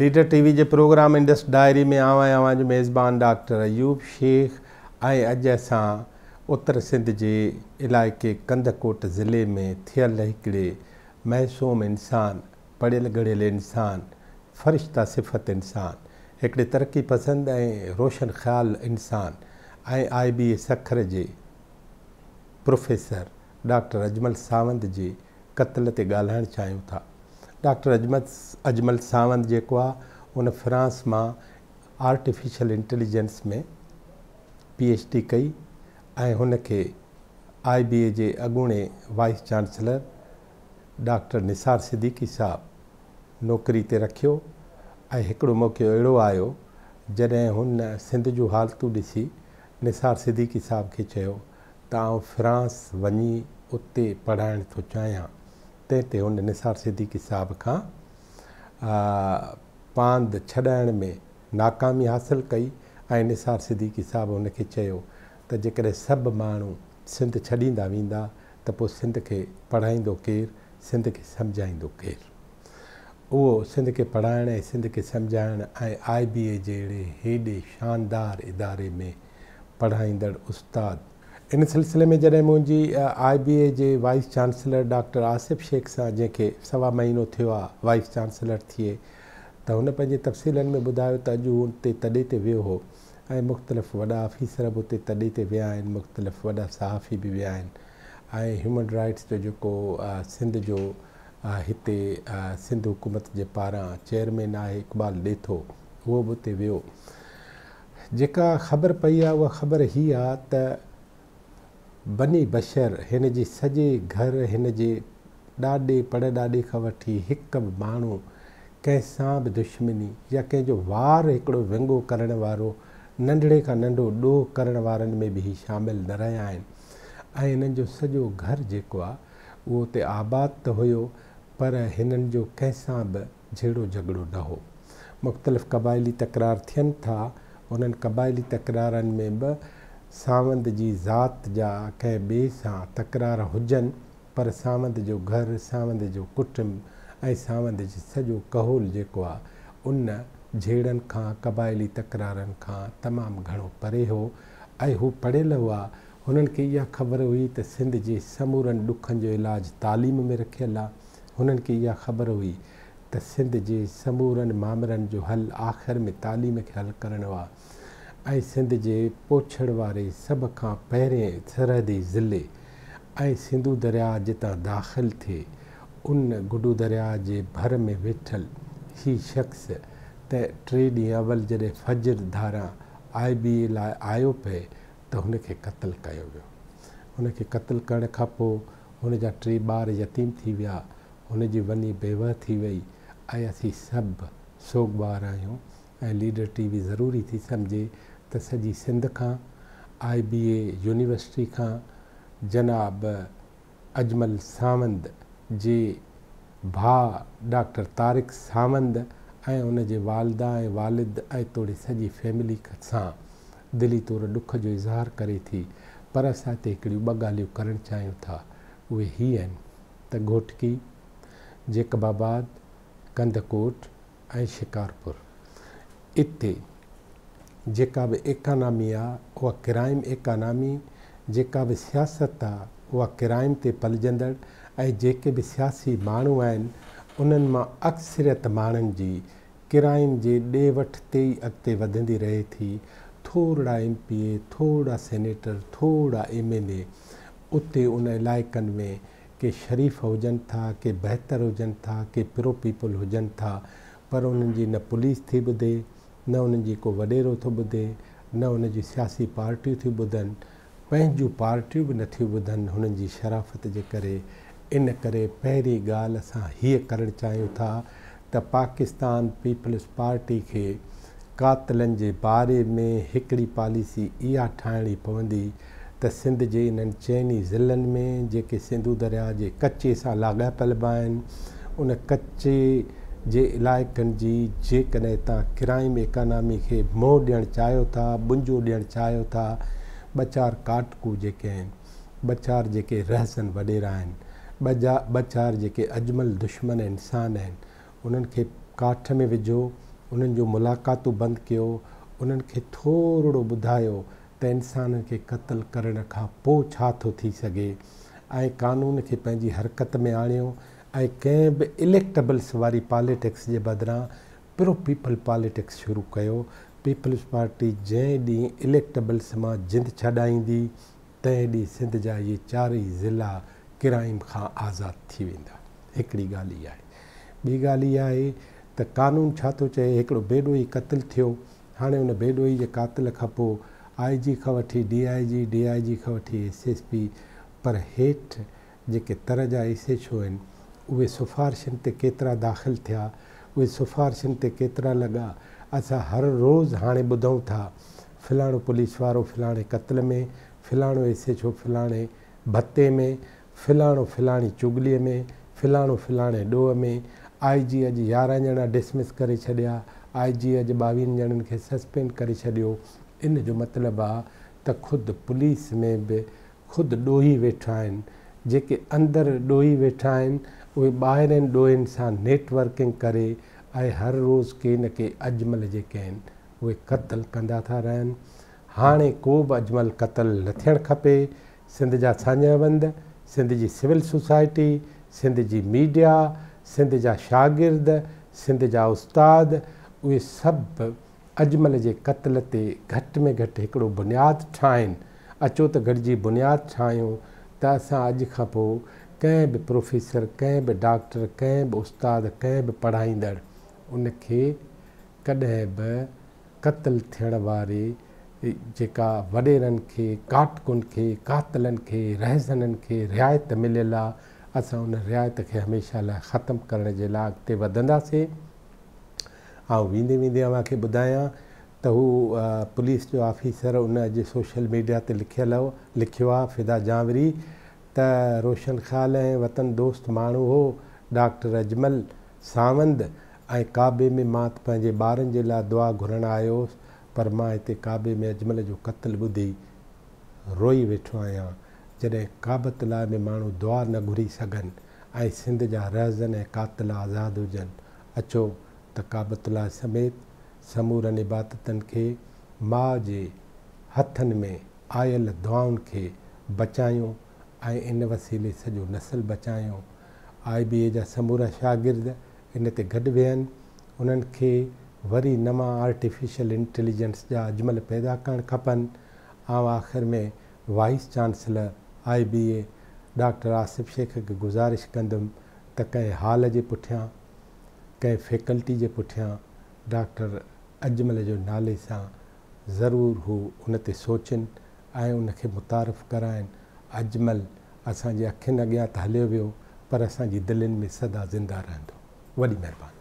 leader TV वी जे program Indus diary में आवा आवाज मेज़बान डॉक्टर अयूब शेख ऐं अॼु असां उत्तर सिंध जे इलाइक़े कंदकोट ज़िले में थियल हिकिड़े महसूम इंसान पढ़ियल गढ़ियल इंसान फ़रिश्ता सिफ़त इंसान हिकिड़े तरक़ी पसंदि ऐं रोशन ख़्याल इंसान ऐं आई बी ए सखर जे प्रोफ़ेसर डॉक्टर अजमल सावंत जे क़त्ल ते ॻाल्हाइणु चाहियूं था डॉक्टर अजमत अजमल सावंत जेको आहे हुन फ्रांस मां आर्टिफिशल इंटेलिजेंस में पी एच डी कई ऐं हुन खे आई बी ए जे अॻूणे vice chancellor doctor Nisar Siddiqui साहिबु नौकिरी ते रखियो ऐं हिकिड़ो मौको अहिड़ो आयो जॾहिं हुन सिंध जूं हालतूं ॾिसी निसार सिद्दीकी साहब खे चयो त आउं फ्रांस वञी उते पढ़ाइण थो चाहियां ते ते हुन निसार सिदी साहिब खां पांध छॾाइण में नाकामी हासिलु कई ऐं निसार सिद्दीी साहिबु हुनखे चयो त जेकॾहिं सभु माण्हू सिंध छॾींदा वेंदा त पोइ सिंध खे पढ़ाईंदो केरु सिंध खे सम्झाईंदो केरु उहो सिंध खे पढ़ाइणु ऐं सिंध खे समुझाइण ऐं आई बी ए जहिड़े हेॾे शानदार इदारे में पढ़ाईंदड़ उस्तादु इन सिलसिले में जॾहिं मुंहिंजी आई बी ए जे vice chancellor doctor Asif Sheikh सां जंहिंखे सवा महीनो थियो आहे वाइस चांसलर थिए त हुन पंहिंजे तफ़सीलनि में ॿुधायो त अॼु उहो उते तॾहिं ते वियो हो ऐं मुख़्तलिफ़ु वॾा ऑफिसर बि उते तॾहिं ते विया आहिनि मुख़्तलिफ़ु वॾा सहाफ़ी बि विया आहिनि ऐं ह्यूमन राइट्स जो जेको सिंध जो हिते सिंध हुकूमत जे पारां चेयरमैन आहे इकबाल लेथो उहो बि उते वियो जेका ख़बर पई आहे उहा ख़बर हीअ आहे त बनी बशर हिन जे सॼे घर हिन जे ॾाॾे पर ॾाॾे खां वठी हिकु बि माण्हू कंहिं बि दुश्मनी या कंहिंजो वार हिकिड़ो विङो करणु वारो नंढिड़े खां नंढो ॾोह करण वारनि में बि शामिलु न रहिया आहिनि ऐं हिननि जो सॼो घरु जेको आहे उहो त त पर हिननि जो कंहिंसां बि जहिड़ो झगड़ो न हो मुख़्तलिफ़ क़बाइली तकरार थियनि था हुननि क़बाइली तकरारनि में बि सांवंत जी ज़ात जा कंहिं ॿिए सां तक़रारु हुजनि पर सावंत जो घरु सावंत जो कुटुंब ऐं सावंत जी सॼो कहोल जेको आहे उन जहिड़नि खां क़बायली तकरारनि खां तमामु घणो परे हो ऐं हू पढ़ियल हुआ हुननि खे इहा ख़बर हुई त सिंध जे समूरनि ॾुखनि जो इलाजु तालीम में रखियल आहे हुननि खे इहा ख़बर हुई त सिंध जे समूरनि मामलनि जो हल आख़िर में तालीम खे हल करणो आहे ऐं सिंध जे पोछड़ वारे सभ खां पहिरें सरहदी ज़िले ऐं सिंधु दरिया जितां दाख़िल थिए उन गुडु दरिया जे भर में वेठल हीउ शख़्स त टे ॾींहं अवल जॾहिं फजर धारा आई बी लाइ आयो पए त हुनखे क़त्लु कयो वियो हुन खे क़त्लु करण खां पोइ हुन जा टे ॿार यतीम थी विया हुन जी वनी बेवह थी वई ऐं असीं सभु सोगवार आहियूं ऐं लीडर टी बि ज़रूरी थी सम्झे त सॼी सिंध खां आई बी ए यूनिवर्सिटी खां जनाब अजमल सावंद जी भा डॉक्टर तारिक सावंद ऐं उनजे वालदा ऐं वालिद ऐं तोड़े सॼी फैमिली सां दिली ई तौर ॾुख जो इज़हार करे थी पर असां हिते हिकिड़ियूं ॿ ॻाल्हियूं करणु चाहियूं था उहे ई आहिनि त गोटकी जेकबाबाद कंदकोट ऐं शिकारपुर इते जेका बि इकानामी आहे उहा क्राइम इकानामी जेका बि सियासत आहे उहा क्राइम ते पलजंदड़ ऐं जेके बि सियासी माण्हू आहिनि उन्हनि मां अक्सरियत माण्हुनि जी क्राइम जे ॾे वठ ते ई अॻिते वधंदी रहे थी थोरा एम पी ए थोरा सेनेटर थोरा एम एल ए उते उन इलाइक़नि में के शरीफ़ हुजनि था के बहितर हुजनि था के प्रो पीपल हुजनि था पर उन्हनि जी न पुलिस थी ॿुधे न हुननि जी को वॾेरो थो ॿुधे न उन जी सियासी पार्टियूं थियूं ॿुधनि पंहिंजूं पार्टियूं बि नथियूं ॿुधनि हुननि जी शराफ़त जे करे इन करे पहिरीं ॻाल्हि असां हीअ करणु चाहियूं था त पाकिस्तान पीपल्स पार्टी खे कातिलनि जे बारे में हिकिड़ी पॉलिसी इहा ठाहिणी पवंदी त सिंध जे इन्हनि चइनि ज़िलनि में जेके सिंधू दरिया जे कचे सां लाॻापियल बि आहिनि उन कचे जे इलाइकनि जी जेकॾहिं तव्हां क्राइम इकानामी खे मोह ॾियणु चाहियो था बुंजो ॾियणु चाहियो था ॿ चारि काटकू जेके आहिनि ॿ चारि जेके रहसन वॾेरा आहिनि ॿ जा ॿ चारि जेके अजमल दुश्मन इंसान आहिनि उन्हनि खे काठ में विझो उन्हनि जूं मुलाक़ातूं बंदि कयो उन्हनि खे थोरो ॿुधायो त इंसाननि खे क़तल करण खां पोइ छा थो थी सघे ऐं कानून खे पंहिंजी हरकत में आणियो ऐं कंहिं बि इलेक्टेबल्स वारी पॉलिटिक्स जे बदिरां प्रो पीपल पॉलिटिक्स शुरू कयो पीपल्स पार्टी जंहिं ॾींहुं इलेक्टेबल्स मां जिंद छॾाईंदी तंहिं ॾींहुं सिंध जा इहे चारई ज़िला क्राइम खां आज़ादु थी वेंदा हिकिड़ी ॻाल्हि इहा आहे ॿी ॻाल्हि इहा आहे त कानून छा थो चए हिकिड़ो बेडोई ई कतलु थियो हाणे हुन बेॾोई जे कातिल खां पोइ आई जी खां वठी D I G D I जी खां वठी एस एस पी पर हेठि जेके तरह जा एस एस ओ आहिनि उहे सिफ़ारिशनि ते केतिरा दाख़िल थिया उहे सिफ़ारिशनि ते केतिरा लॻा असां हर रोज़ु हाणे ॿुधूं था फिलाणो पुलिस वारो फिलाणे क़तल में फिलाणो एस एच ओ फलाणे भत्ते में फिलाणो फिलाणी चुगलीअ में फिलाणो फिलाणे ॾोह में आई जी अॼु यारहं ॼणा डिसमिस करे छॾिया आई जी अॼु ॿावीहनि ॼणनि खे सस्पेंड करे छॾियो इन जो मतिलबु आहे त ख़ुदि पुलिस में बि ख़ुदि ॾोही वेठा आहिनि जेके अंदरि ॾोही वेठा आहिनि उहे ॿाहिरिनि ॾोहिनि सां नेटवर्किंग करे ऐं हर रोज़ के न के अजमल जेके आहिनि उहे क़त्लु कंदा था रहनि हाणे को बि अजमल क़त्लु न थियणु खपे सिंध जा सञावंद सिंध जी सिविल सोसाइटी सिंध जी मीडिया सिंध जा शागिर्द सिंध जा उस्ताद उहे सभु अजमल जे क़तल ते घटि में घटि हिकिड़ो बुनियादु ठाहिनि अचो त गॾिजी बुनियादु ठाहियूं त असां अॼु खां पोइ कंहिं बि प्रोफेसर कंहिं बि डॉक्टर कंहिं बि उस्तादु कंहिं बि पढ़ाईंदड़ उनखे कॾहिं बि क़त्ल थियण वारे जेका वॾेरनि खे काटकुनि खे कातलनि खे रहसननि खे रिआयत मिलियलु आहे असां उन रिआयत खे हमेशह लाइ ख़तमु करण जे लाइ अॻिते वधंदासीं ऐं वेंदे वेंदे अव्हांखे ॿुधायां त हू पुलिस जो ऑफिसर उन अॼु सोशल मीडिया ते लिखियलु हो लिखियो आहे फिदा जांवरी त रोशन ख़्याल ऐं वतन दोस्त माण्हू हो डॉक्टर अजमल सावंद ऐं काबे में मां त पंहिंजे ॿारनि जे लाइ दुआ घुरणु आयो हुउसि पर मां हिते काबे में अजमल जो कतलु ॿुधी रोई वेठो आहियां जॾहिं काबतिला में माण्हू दुआ न घुरी सघनि ऐं सिंध जा रहज़नि ऐं कातिल आज़ादु हुजनि अछो त काबतला समेत समूरनि इबादतनि खे माउ जे हथनि में आयल दुआनि खे बचायूं ऐं इन वसीले सॼो नसल बचायूं आई बी ए जा समूरा शागिर्द इन ते गॾु वेहनि उन्हनि खे वरी नवां आर्टिफिशल इंटेलिजेंस जा अजमल पैदा करणु खपनि ऐं आख़िर में vice chancellor I B A doctor Asif Sheikh खे गुज़ारिश कंदुमि त कंहिं हाल जे पुठियां कंहिं फैकल्टी जे पुठियां डॉक्टर अजमल जो नाले सां ज़रूरु हू उन ते सोचनि ऐं उनखे मुतारिफ़ु कराइनि अॼुमल असांजे अखियुनि अॻियां त हलियो वियो पर असांजी दिलनि में सदा ज़िंदा रहंदो वॾी महिरबानी